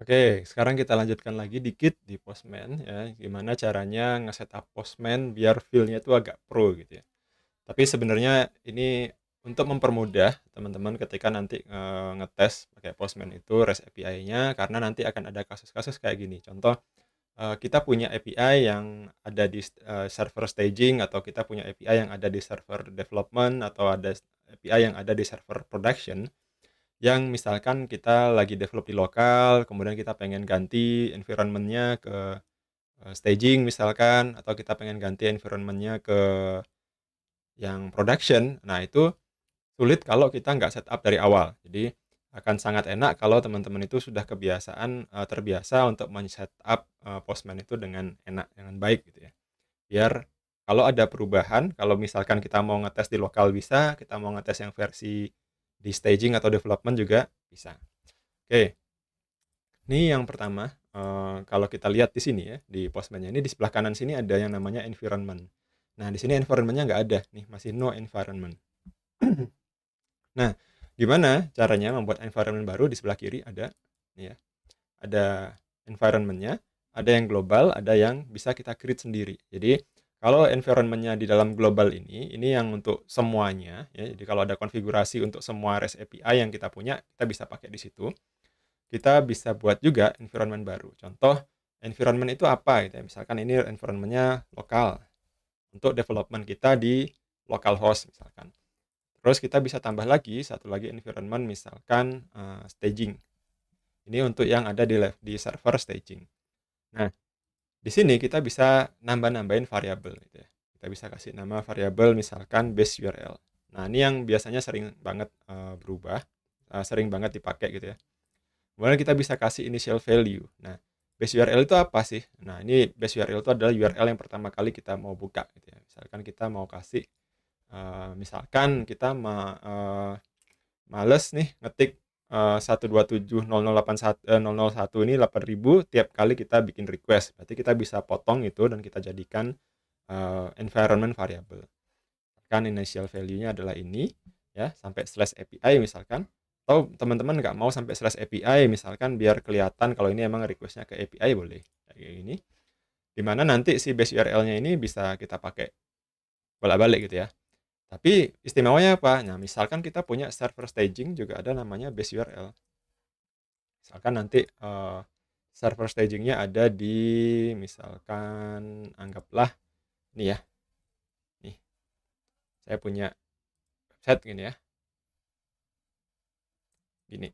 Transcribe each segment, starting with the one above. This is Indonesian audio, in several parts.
Oke, sekarang kita lanjutkan lagi dikit di Postman ya, gimana caranya nge-setup Postman biar feel-nya itu agak pro gitu ya. Tapi sebenarnya ini untuk mempermudah teman-teman ketika nanti e, ngetes pakai Postman itu REST API-nya karena nanti akan ada kasus-kasus kayak gini. Contoh e, kita punya API yang ada di e, server staging atau kita punya API yang ada di server development atau ada API yang ada di server production yang misalkan kita lagi develop di lokal, kemudian kita pengen ganti environmentnya ke eh, staging misalkan, atau kita pengen ganti environmentnya ke yang production, nah itu sulit kalau kita nggak setup dari awal. Jadi akan sangat enak kalau teman-teman itu sudah kebiasaan eh, terbiasa untuk men-setup eh, postman itu dengan enak, dengan baik gitu ya. Biar kalau ada perubahan, kalau misalkan kita mau ngetes di lokal bisa, kita mau ngetes yang versi di staging atau development juga bisa. Oke, ini yang pertama. Uh, kalau kita lihat di sini ya di postman ini di sebelah kanan sini ada yang namanya environment. Nah di sini environmentnya nggak ada nih masih no environment. nah gimana caranya membuat environment baru di sebelah kiri ada nih ya ada environmentnya ada yang global ada yang bisa kita create sendiri. Jadi kalau environmentnya di dalam global ini, ini yang untuk semuanya, ya, jadi kalau ada konfigurasi untuk semua REST API yang kita punya, kita bisa pakai di situ. Kita bisa buat juga environment baru. Contoh, environment itu apa? Gitu ya. Misalkan ini environmentnya lokal, untuk development kita di localhost misalkan. Terus kita bisa tambah lagi satu lagi environment misalkan uh, staging. Ini untuk yang ada di di server staging. Nah, di sini kita bisa nambah-nambahin variabel gitu ya. Kita bisa kasih nama variabel misalkan base URL. Nah, ini yang biasanya sering banget uh, berubah, uh, sering banget dipakai gitu ya. Kemudian kita bisa kasih initial value. Nah, base URL itu apa sih? Nah, ini base URL itu adalah URL yang pertama kali kita mau buka gitu ya. Misalkan kita mau kasih uh, misalkan kita ma uh, males nih ngetik Eh, satu dua eh, ini delapan ribu tiap kali kita bikin request berarti kita bisa potong itu dan kita jadikan uh, environment variable kan initial value nya adalah ini ya sampai slash API misalkan atau teman-teman nggak mau sampai slash API misalkan biar kelihatan kalau ini emang requestnya ke API boleh kayak gini dimana nanti si base URL nya ini bisa kita pakai bolak-balik gitu ya tapi istimewanya apa? Nah, misalkan kita punya server staging juga ada namanya base URL. Misalkan nanti uh, server stagingnya ada di misalkan anggaplah ini ya. Nih. Saya punya website gini ya. Gini.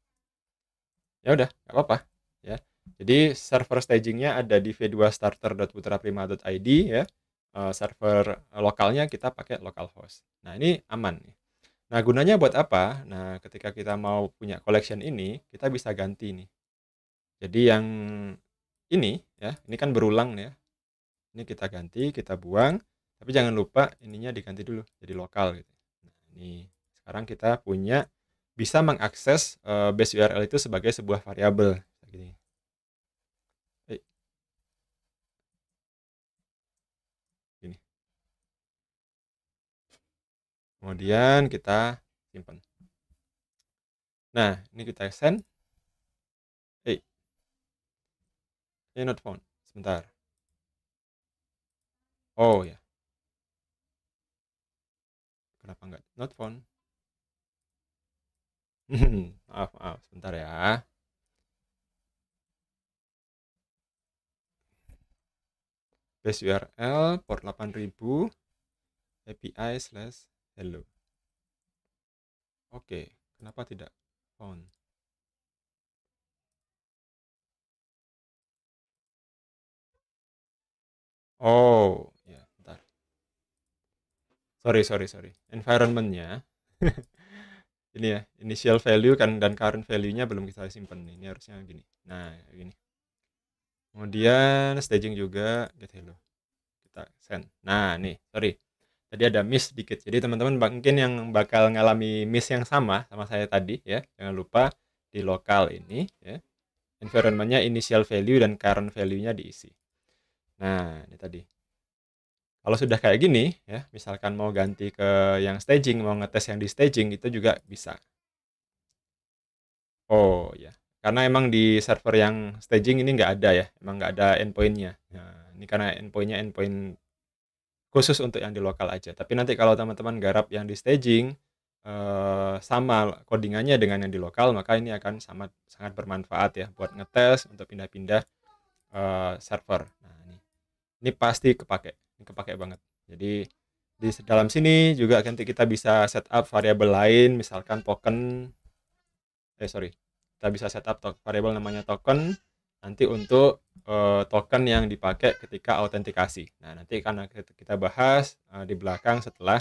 Ya udah, nggak apa-apa ya. Jadi server stagingnya ada di v2starter.putraprima.id ya Eh, server lokalnya kita pakai localhost. Nah, ini aman nih. Nah, gunanya buat apa? Nah, ketika kita mau punya collection ini, kita bisa ganti nih. Jadi yang ini ya, ini kan berulang ya. Ini kita ganti, kita buang, tapi jangan lupa ininya diganti dulu jadi lokal gitu. Nah, ini sekarang kita punya bisa mengakses uh, base URL itu sebagai sebuah variabel kemudian kita simpan nah ini kita send hey ini not found sebentar oh ya yeah. kenapa enggak not found maaf maaf sebentar ya base URL port 8000 API slash hello. Oke, okay. kenapa tidak on? Oh, ya, bentar. Sorry, sorry, sorry. Environmentnya, ini ya, initial value kan dan current value-nya belum kita simpan. Ini harusnya gini. Nah, gini. Kemudian staging juga get hello. Kita send. Nah, nih, sorry tadi ada miss sedikit. Jadi teman-teman mungkin yang bakal ngalami miss yang sama sama saya tadi ya. Jangan lupa di lokal ini ya. Environmentnya initial value dan current value-nya diisi. Nah, ini tadi. Kalau sudah kayak gini ya, misalkan mau ganti ke yang staging, mau ngetes yang di staging itu juga bisa. Oh ya, karena emang di server yang staging ini nggak ada ya, emang nggak ada endpointnya. Nah, ini karena endpointnya endpoint khusus untuk yang di lokal aja. Tapi nanti kalau teman-teman garap yang di staging eh, sama codingannya dengan yang di lokal, maka ini akan sangat sangat bermanfaat ya buat ngetes untuk pindah-pindah eh, server. Nah, ini ini pasti kepake. Ini kepake banget. Jadi di dalam sini juga nanti kita bisa setup variabel lain misalkan token eh sorry kita bisa setup variabel namanya token nanti untuk uh, token yang dipakai ketika autentikasi. Nah, nanti karena kita bahas uh, di belakang setelah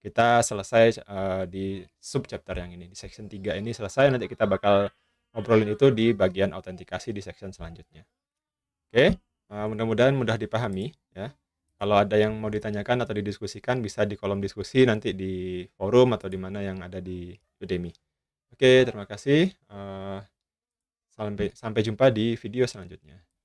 kita selesai uh, di sub chapter yang ini, di section 3 ini selesai nanti kita bakal ngobrolin itu di bagian autentikasi di section selanjutnya. Oke, okay? uh, mudah-mudahan mudah dipahami ya. Kalau ada yang mau ditanyakan atau didiskusikan bisa di kolom diskusi nanti di forum atau di mana yang ada di Udemy. Oke, okay, terima kasih. Uh, Sampai sampai jumpa di video selanjutnya.